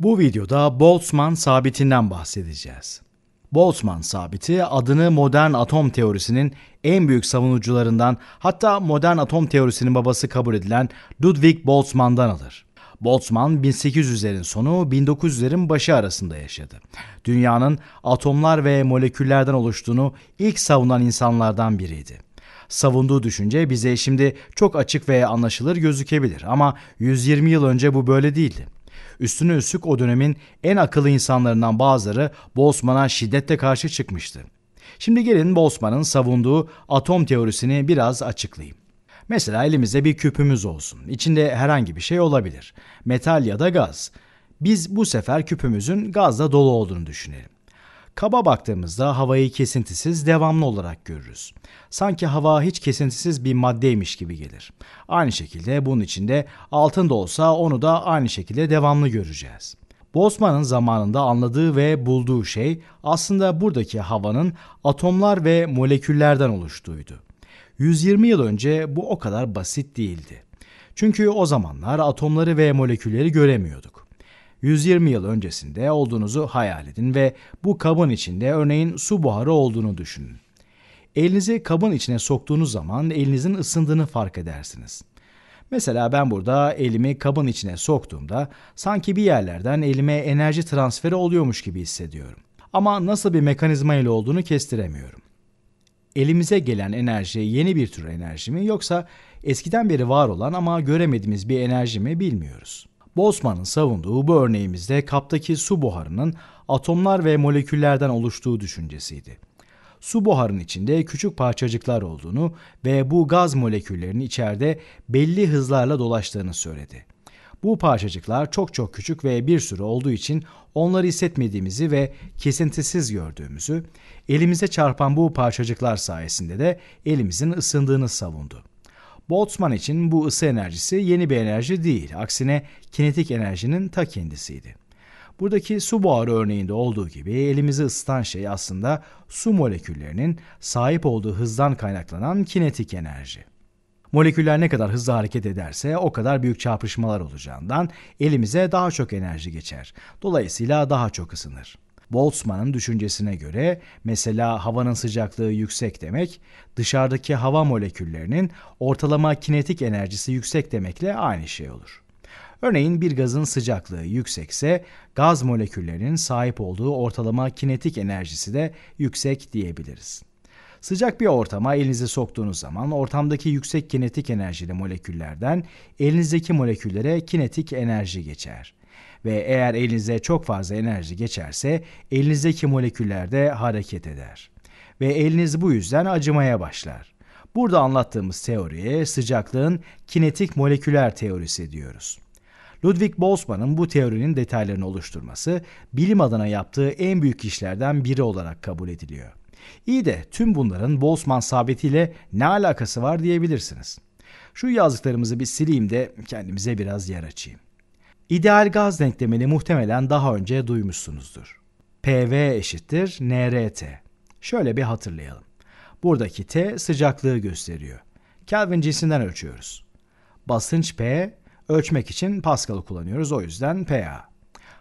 Bu videoda Boltzmann sabitinden bahsedeceğiz. Boltzmann sabiti adını modern atom teorisinin en büyük savunucularından hatta modern atom teorisinin babası kabul edilen Ludwig Boltzmann'dan alır. Boltzmann 1800'lerin sonu 1900'lerin başı arasında yaşadı. Dünyanın atomlar ve moleküllerden oluştuğunu ilk savunan insanlardan biriydi savunduğu düşünce bize şimdi çok açık ve anlaşılır gözükebilir ama 120 yıl önce bu böyle değildi. Üstüne üstlük o dönemin en akıllı insanlarından bazıları Boltzmann'a şiddetle karşı çıkmıştı. Şimdi gelin Boltzmann'ın savunduğu atom teorisini biraz açıklayayım. Mesela elimizde bir küpümüz olsun. İçinde herhangi bir şey olabilir. Metal ya da gaz. Biz bu sefer küpümüzün gazla dolu olduğunu düşünelim. Kaba baktığımızda havayı kesintisiz devamlı olarak görürüz. Sanki hava hiç kesintisiz bir maddeymiş gibi gelir. Aynı şekilde bunun içinde altın da olsa onu da aynı şekilde devamlı göreceğiz. Boltzmann'ın zamanında anladığı ve bulduğu şey aslında buradaki havanın atomlar ve moleküllerden oluştuğuydu. 120 yıl önce bu o kadar basit değildi. Çünkü o zamanlar atomları ve molekülleri göremiyorduk. 120 yıl öncesinde olduğunuzu hayal edin ve bu kabın içinde örneğin su buharı olduğunu düşünün. Elinizi kabın içine soktuğunuz zaman elinizin ısındığını fark edersiniz. Mesela ben burada elimi kabın içine soktuğumda sanki bir yerlerden elime enerji transferi oluyormuş gibi hissediyorum. Ama nasıl bir mekanizma ile olduğunu kestiremiyorum. Elimize gelen enerji yeni bir tür enerji mi yoksa eskiden beri var olan ama göremediğimiz bir enerji mi bilmiyoruz. Boltzmann'ın savunduğu bu örneğimizde kaptaki su buharının atomlar ve moleküllerden oluştuğu düşüncesiydi. Su buharının içinde küçük parçacıklar olduğunu ve bu gaz moleküllerinin içeride belli hızlarla dolaştığını söyledi. Bu parçacıklar çok çok küçük ve bir sürü olduğu için onları hissetmediğimizi ve kesintisiz gördüğümüzü, elimize çarpan bu parçacıklar sayesinde de elimizin ısındığını savundu. Boltzmann için bu ısı enerjisi yeni bir enerji değil. Aksine kinetik enerjinin ta kendisiydi. Buradaki su buharı örneğinde olduğu gibi elimizi ısıtan şey aslında su moleküllerinin sahip olduğu hızdan kaynaklanan kinetik enerji. Moleküller ne kadar hızlı hareket ederse o kadar büyük çarpışmalar olacağından elimize daha çok enerji geçer. Dolayısıyla daha çok ısınır. Boltzmann'ın düşüncesine göre mesela havanın sıcaklığı yüksek demek dışarıdaki hava moleküllerinin ortalama kinetik enerjisi yüksek demekle aynı şey olur. Örneğin bir gazın sıcaklığı yüksekse gaz moleküllerinin sahip olduğu ortalama kinetik enerjisi de yüksek diyebiliriz. Sıcak bir ortama elinizi soktuğunuz zaman ortamdaki yüksek kinetik enerjili moleküllerden elinizdeki moleküllere kinetik enerji geçer ve eğer elinize çok fazla enerji geçerse elinizdeki moleküller de hareket eder ve eliniz bu yüzden acımaya başlar. Burada anlattığımız teoriye sıcaklığın kinetik moleküler teorisi diyoruz. Ludwig Boltzmann'ın bu teorinin detaylarını oluşturması bilim adına yaptığı en büyük işlerden biri olarak kabul ediliyor. İyi de tüm bunların Boltzmann sabitiyle ne alakası var diyebilirsiniz. Şu yazdıklarımızı bir sileyim de kendimize biraz yer açayım. İdeal gaz denklemini muhtemelen daha önce duymuşsunuzdur. PV eşittir NRT. Şöyle bir hatırlayalım. Buradaki T sıcaklığı gösteriyor. Kelvin cinsinden ölçüyoruz. Basınç P, ölçmek için Pascal'ı kullanıyoruz o yüzden PA.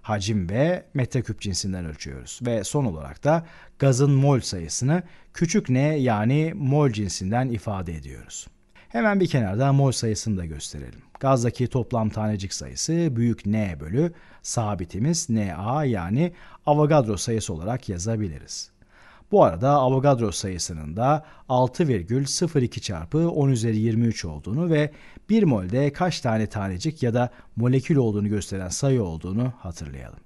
Hacim V, metreküp cinsinden ölçüyoruz. Ve son olarak da gazın mol sayısını küçük n yani mol cinsinden ifade ediyoruz. Hemen bir kenardan mol sayısını da gösterelim. Gazdaki toplam tanecik sayısı büyük N bölü sabitimiz Na yani Avogadro sayısı olarak yazabiliriz. Bu arada Avogadro sayısının da 6,02 çarpı 10 üzeri 23 olduğunu ve 1 molde kaç tane tanecik ya da molekül olduğunu gösteren sayı olduğunu hatırlayalım.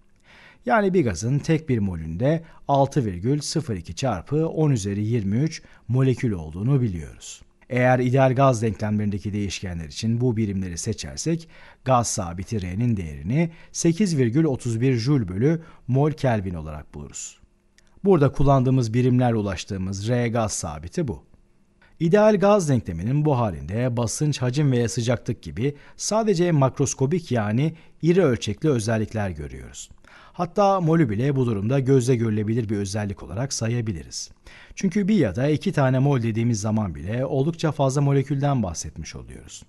Yani bir gazın tek bir molünde 6,02 çarpı 10 üzeri 23 molekül olduğunu biliyoruz. Eğer ideal gaz denklemlerindeki değişkenler için bu birimleri seçersek gaz sabiti R'nin değerini 8,31 Joule bölü mol Kelvin olarak buluruz. Burada kullandığımız birimler ulaştığımız R gaz sabiti bu. İdeal gaz denkleminin bu halinde basınç, hacim veya sıcaklık gibi sadece makroskobik yani iri ölçekli özellikler görüyoruz. Hatta molü bile bu durumda gözle görülebilir bir özellik olarak sayabiliriz. Çünkü bir ya da iki tane mol dediğimiz zaman bile oldukça fazla molekülden bahsetmiş oluyoruz.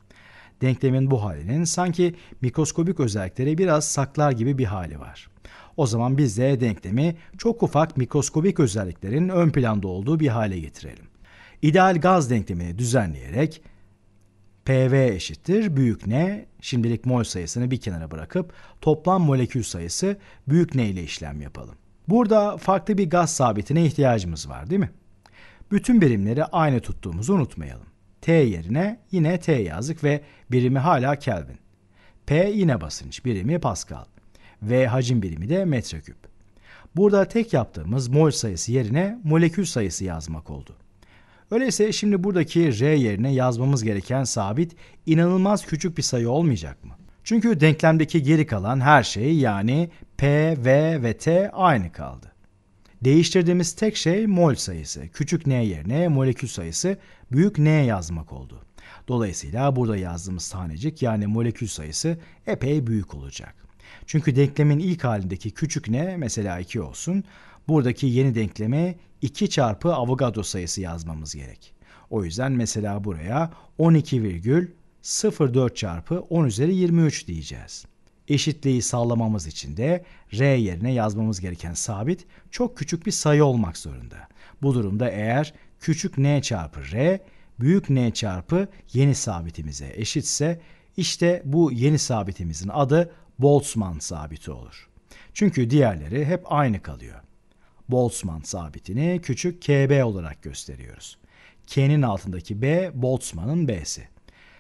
Denklemin bu halinin sanki mikroskobik özellikleri biraz saklar gibi bir hali var. O zaman biz de denklemi çok ufak mikroskobik özelliklerin ön planda olduğu bir hale getirelim. İdeal gaz denklemini düzenleyerek PV eşittir büyük N şimdilik mol sayısını bir kenara bırakıp toplam molekül sayısı büyük N ile işlem yapalım. Burada farklı bir gaz sabitine ihtiyacımız var değil mi? Bütün birimleri aynı tuttuğumuzu unutmayalım. T yerine yine T yazdık ve birimi hala Kelvin. P yine basınç, birimi Pascal. V hacim birimi de metreküp. Burada tek yaptığımız mol sayısı yerine molekül sayısı yazmak oldu. Öyleyse şimdi buradaki r yerine yazmamız gereken sabit inanılmaz küçük bir sayı olmayacak mı? Çünkü denklemdeki geri kalan her şey yani p, v ve t aynı kaldı. Değiştirdiğimiz tek şey mol sayısı, küçük n yerine molekül sayısı, büyük n yazmak oldu. Dolayısıyla burada yazdığımız tanecik yani molekül sayısı epey büyük olacak. Çünkü denklemin ilk halindeki küçük n mesela 2 olsun, buradaki yeni denklemi 2 çarpı Avogadro sayısı yazmamız gerek. O yüzden mesela buraya 12,04 çarpı 10 üzeri 23 diyeceğiz. Eşitliği sağlamamız için de r yerine yazmamız gereken sabit çok küçük bir sayı olmak zorunda. Bu durumda eğer küçük n çarpı r büyük n çarpı yeni sabitimize eşitse işte bu yeni sabitimizin adı Boltzmann sabiti olur. Çünkü diğerleri hep aynı kalıyor. Boltzmann sabitini küçük KB olarak gösteriyoruz. K'nin altındaki B Boltzmann'ın B'si.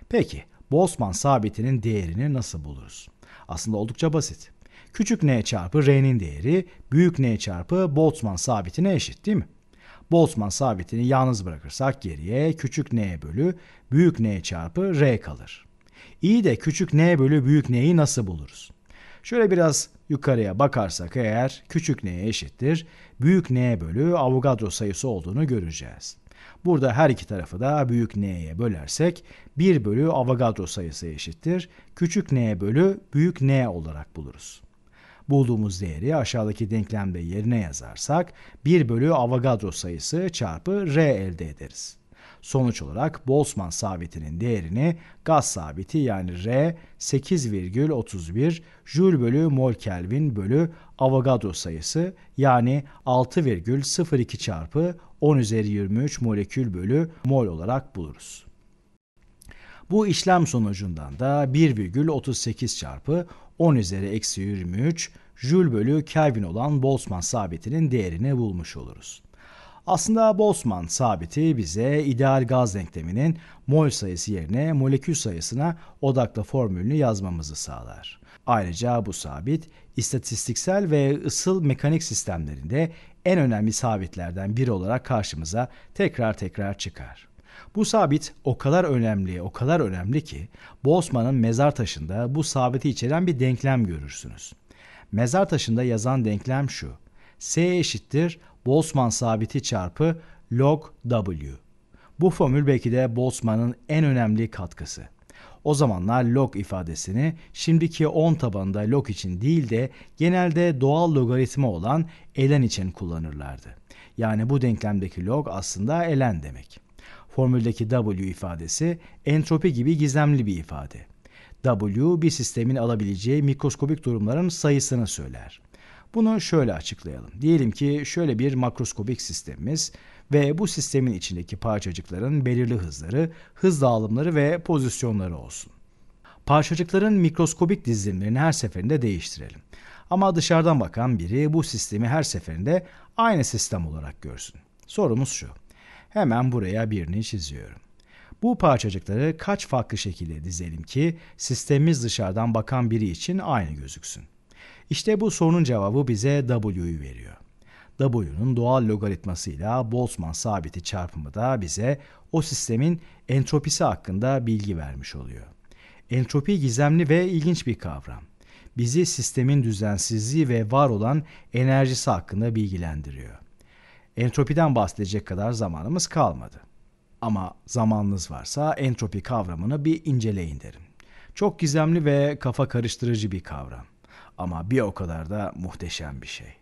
Peki Boltzmann sabitinin değerini nasıl buluruz? Aslında oldukça basit. Küçük n çarpı r'nin değeri büyük n çarpı Boltzmann sabitine eşit değil mi? Boltzmann sabitini yalnız bırakırsak geriye küçük n bölü büyük n çarpı r kalır. İyi de küçük n bölü büyük n'yi nasıl buluruz? Şöyle biraz yukarıya bakarsak eğer küçük n'ye eşittir, büyük n bölü Avogadro sayısı olduğunu göreceğiz. Burada her iki tarafı da büyük n'ye bölersek 1 bölü Avogadro sayısı eşittir, küçük n bölü büyük n olarak buluruz. Bulduğumuz değeri aşağıdaki denklemde yerine yazarsak 1 bölü Avogadro sayısı çarpı r elde ederiz. Sonuç olarak Boltzmann sabitinin değerini gaz sabiti yani R 8,31 Joule bölü mol Kelvin bölü Avogadro sayısı yani 6,02 çarpı 10 üzeri 23 molekül bölü mol olarak buluruz. Bu işlem sonucundan da 1,38 çarpı 10 üzeri eksi 23 Joule bölü Kelvin olan Boltzmann sabitinin değerini bulmuş oluruz. Aslında Boltzmann sabiti bize ideal gaz denkleminin mol sayısı yerine molekül sayısına odaklı formülünü yazmamızı sağlar. Ayrıca bu sabit istatistiksel ve ısıl mekanik sistemlerinde en önemli sabitlerden biri olarak karşımıza tekrar tekrar çıkar. Bu sabit o kadar önemli, o kadar önemli ki Boltzmann'ın mezar taşında bu sabiti içeren bir denklem görürsünüz. Mezar taşında yazan denklem şu. S eşittir Boltzmann sabiti çarpı log W. Bu formül belki de Boltzmann'ın en önemli katkısı. O zamanlar log ifadesini şimdiki 10 tabanında log için değil de genelde doğal logaritma olan elen için kullanırlardı. Yani bu denklemdeki log aslında elen demek. Formüldeki W ifadesi entropi gibi gizemli bir ifade. W bir sistemin alabileceği mikroskobik durumların sayısını söyler. Bunu şöyle açıklayalım. Diyelim ki şöyle bir makroskobik sistemimiz ve bu sistemin içindeki parçacıkların belirli hızları, hız dağılımları ve pozisyonları olsun. Parçacıkların mikroskobik dizilimlerini her seferinde değiştirelim. Ama dışarıdan bakan biri bu sistemi her seferinde aynı sistem olarak görsün. Sorumuz şu. Hemen buraya birini çiziyorum. Bu parçacıkları kaç farklı şekilde dizelim ki sistemimiz dışarıdan bakan biri için aynı gözüksün. İşte bu sorunun cevabı bize W'yu veriyor. W'nun doğal logaritmasıyla Boltzmann sabiti çarpımı da bize o sistemin entropisi hakkında bilgi vermiş oluyor. Entropi gizemli ve ilginç bir kavram. Bizi sistemin düzensizliği ve var olan enerjisi hakkında bilgilendiriyor. Entropiden bahsedecek kadar zamanımız kalmadı. Ama zamanınız varsa entropi kavramını bir inceleyin derim. Çok gizemli ve kafa karıştırıcı bir kavram ama bir o kadar da muhteşem bir şey.